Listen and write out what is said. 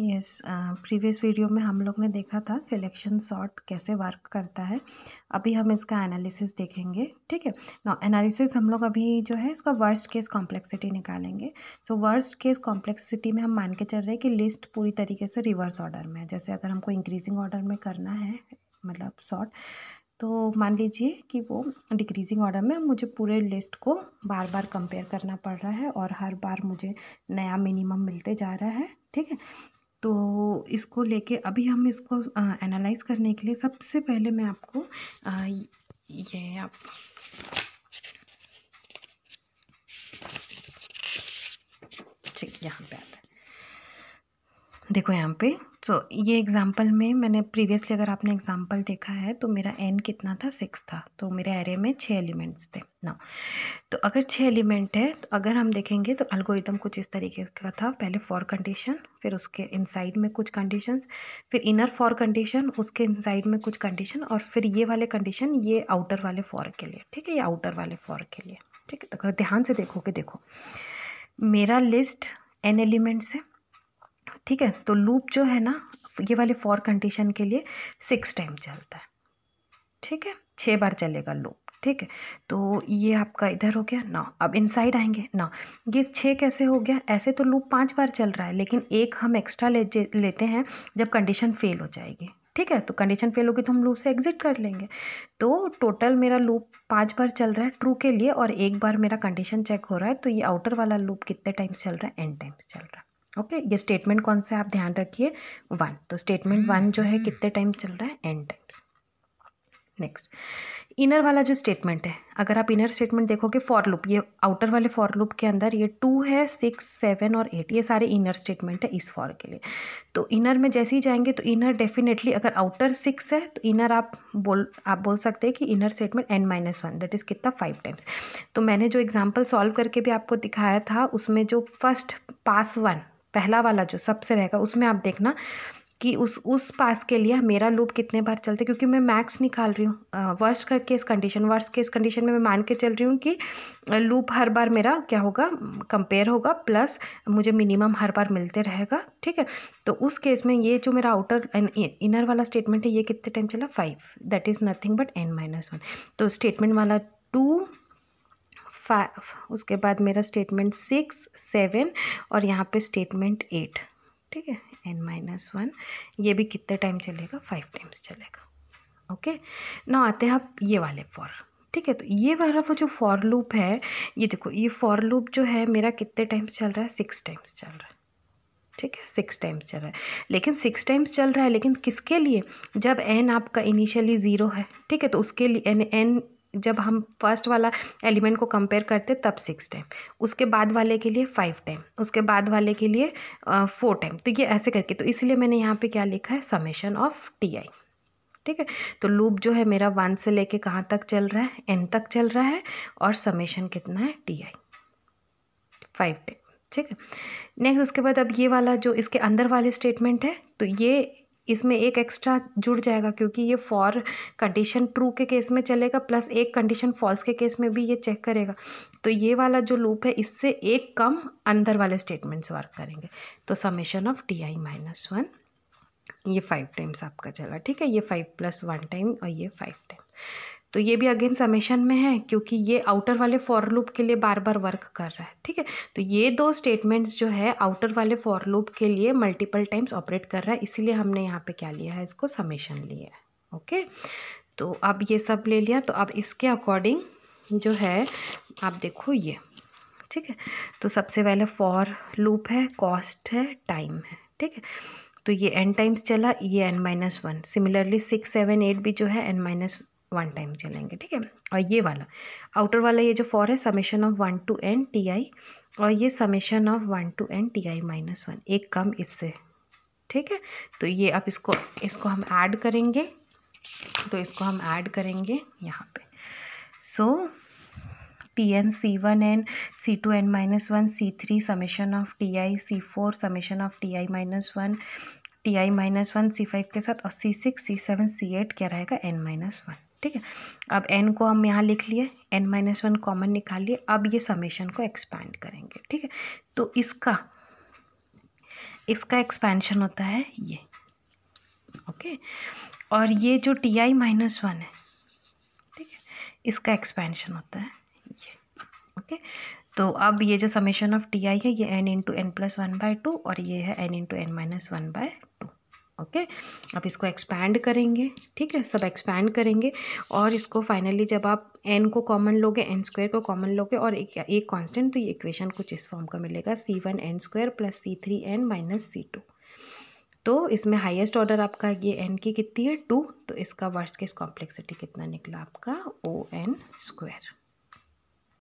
yes previous video में हम लोग ने देखा था सिलेक्शन सॉर्ट कैसे वर्क करता है अभी हम इसका एनालिसिस देखेंगे ठीक है ना एनालिसिस हम लोग अभी जो है इसका वर्स्ट केस कॉम्प्लेक्सिटी निकालेंगे सो वर्स्ट केस कॉम्प्लेक्सिटी में हम मान के चल रहे हैं कि लिस्ट पूरी तरीके से रिवर्स ऑर्डर में है जैसे अगर हमको इंक्रीजिंग ऑर्डर में करना है मतलब सॉर्ट तो मान लीजिए कि वो डिक्रीजिंग ऑर्डर में मुझे पूरे लिस्ट को बार बार कंपेयर करना पड़ रहा है और हर बार मुझे नया मिनिमम मिलते जा रहा है ठीक है तो इसको लेके अभी हम इसको एनालाइज करने के लिए सबसे पहले मैं आपको आ, ये आप ठीक यहाँ पे देखो यहाँ पे तो so, ये एग्ज़ाम्पल में मैंने प्रीवियसली अगर आपने एग्ज़ाम्पल देखा है तो मेरा एन कितना था सिक्स था तो मेरे एरे में छः एलिमेंट्स थे ना तो अगर छः एलिमेंट है तो अगर हम देखेंगे तो अल्गोरिदम कुछ इस तरीके का था पहले फॉर कंडीशन फिर उसके इनसाइड में कुछ कंडीशंस फिर इनर फॉर कंडीशन उसके इनसाइड में कुछ कंडीशन और फिर ये वाले कंडीशन ये आउटर वाले फॉर के लिए ठीक है ये आउटर वाले फॉर के लिए ठीक है तो अगर ध्यान से देखोगे देखो मेरा लिस्ट एन एलिमेंट्स है ठीक है तो लूप जो है ना ये वाले फॉर कंडीशन के लिए सिक्स टाइम चलता है ठीक है छः बार चलेगा लूप ठीक है तो ये आपका इधर हो गया ना अब इनसाइड आएंगे ना ये छः कैसे हो गया ऐसे तो लूप पांच बार चल रहा है लेकिन एक हम एक्स्ट्रा ले लेते हैं जब कंडीशन फेल हो जाएगी ठीक है तो कंडीशन फेल होगी तो हम लूप से एग्जिट कर लेंगे तो टोटल मेरा लूप पांच बार चल रहा है ट्रू के लिए और एक बार मेरा कंडीशन चेक हो रहा है तो ये आउटर वाला लूप कितने टाइम्स चल रहा है एन टाइम्स चल रहा है ओके ये स्टेटमेंट कौन सा है आप ध्यान रखिए वन तो स्टेटमेंट वन जो है कितने टाइम चल रहा है एन टाइम्स नेक्स्ट इनर वाला जो स्टेटमेंट है अगर आप इनर स्टेटमेंट देखोगे फॉर लूप ये आउटर वाले फॉर लूप के अंदर ये टू है सिक्स सेवन और एट ये सारे इनर स्टेटमेंट है इस फॉर के लिए तो इनर में जैसे ही जाएंगे तो इनर डेफिनेटली अगर आउटर सिक्स है तो इनर आप बोल आप बोल सकते हैं कि inner statement n minus one that is कितना फाइव टाइम्स तो मैंने जो एग्जाम्पल सॉल्व करके भी आपको दिखाया था उसमें जो फर्स्ट पास वन पहला वाला जो सबसे रहेगा उसमें आप देखना कि उस उस पास के लिए मेरा लूप कितने बार चलते क्योंकि मैं मैक्स निकाल रही हूँ वर्ष का case condition worst case condition में मैं मान के चल रही हूँ कि लूप हर बार मेरा क्या होगा कंपेयर होगा प्लस मुझे मिनिमम हर बार मिलते रहेगा ठीक है तो उस केस में ये जो मेरा आउटर इनर वाला स्टेटमेंट है ये कितने टाइम चला five that is nothing but n minus one तो स्टेटमेंट वाला टू फाइव उसके बाद मेरा स्टेटमेंट सिक्स सेवन और यहाँ पे स्टेटमेंट एट ठीक है एन माइनस वन ये भी कितने टाइम चलेगा फाइव टाइम्स चलेगा ओके ना आते हैं आप ये वाले फॉर ठीक है तो ये वाला वो जो फॉर लूप है ये देखो ये फॉर लूप जो है मेरा कितने टाइम्स चल रहा है सिक्स टाइम्स चल रहा है ठीक है सिक्स टाइम्स चल रहा है लेकिन सिक्स टाइम्स चल रहा है लेकिन किसके लिए जब एन आपका इनिशियली ज़ीरो है ठीक है तो उसके लिए एन एन जब हम फर्स्ट वाला एलिमेंट को कंपेयर करते तब सिक्स टाइम उसके बाद वाले के लिए फाइव टाइम उसके बाद वाले के लिए फोर टाइम तो ये ऐसे करके तो इसलिए मैंने यहाँ पे क्या लिखा है समेशन ऑफ टी आई ठीक है तो लूप जो है मेरा वन से लेके कहाँ तक चल रहा है एन तक चल रहा है और समेशन कितना है टी आई फाइव टाइम ठीक है नेक्स्ट उसके बाद अब ये वाला जो इसके अंदर वाले स्टेटमेंट है तो ये इसमें एक एक्स्ट्रा जुड़ जाएगा क्योंकि ये फॉर कंडीशन ट्रू के केस में चलेगा प्लस एक कंडीशन फॉल्स के केस में भी ये चेक करेगा तो ये वाला जो लूप है इससे एक कम अंदर वाले स्टेटमेंट्स वर्क करेंगे तो summation of t i minus one ये फाइव टाइम्स आपका चला ठीक है ये फाइव प्लस वन टाइम और ये फाइव टाइम तो ये भी अगेन समेशन में है क्योंकि ये आउटर वाले फॉर लूप के लिए बार बार वर्क कर रहा है ठीक है तो ये दो स्टेटमेंट्स जो है आउटर वाले फॉर लूप के लिए मल्टीपल टाइम्स ऑपरेट कर रहा है इसीलिए हमने यहाँ पे क्या लिया है इसको समेशन लिया है ओके तो अब ये सब ले लिया तो अब इसके अकॉर्डिंग जो है आप देखो ये ठीक है तो सबसे पहले फॉर लूप है कॉस्ट है टाइम है ठीक है तो ये एन टाइम्स चला ये n minus one similarly six seven eight भी जो है एन माइनस वन टाइम चलेंगे ठीक है और ये वाला आउटर वाला ये जो फॉर है summation of one to n t i और ये summation of one to n t i minus one एक कम इससे ठीक है तो ये अब इसको इसको हम ऐड करेंगे तो इसको हम ऐड करेंगे यहाँ पे so t n c one n c two n minus one c three summation of t i c four summation of t i minus one t i minus one c five के साथ और c six c seven c eight क्या रहेगा N minus one ठीक है अब N को हम यहाँ लिख लिए एन माइनस वन कॉमन निकाल लिए अब ये समेशन को एक्सपैंड करेंगे ठीक है तो इसका इसका एक्सपेंशन होता है ये ओके और ये जो टी आई माइनस वन है ठीक है इसका एक्सपेंशन होता है ये ओके तो अब ये जो समेशन ऑफ टी आई है ये n into n plus one by two और ये है n into n minus one by okay अब आप इसको एक्सपैंड करेंगे ठीक है सब एक्सपैंड करेंगे और इसको फाइनली जब आप एन को कॉमन लोगे एन स्क्वायर को कॉमन लोगे और एक एक कांस्टेंट तो ये इक्वेशन कुछ इस फॉर्म का मिलेगा c one n square plus c three n minus c two तो इसमें हाईएस्ट ऑर्डर आपका ये एन की कितनी है टू तो इसका वर्स्ट केस कॉम्प्लेक्सिटी कितना निकला आपका ओ एन स्क्वायर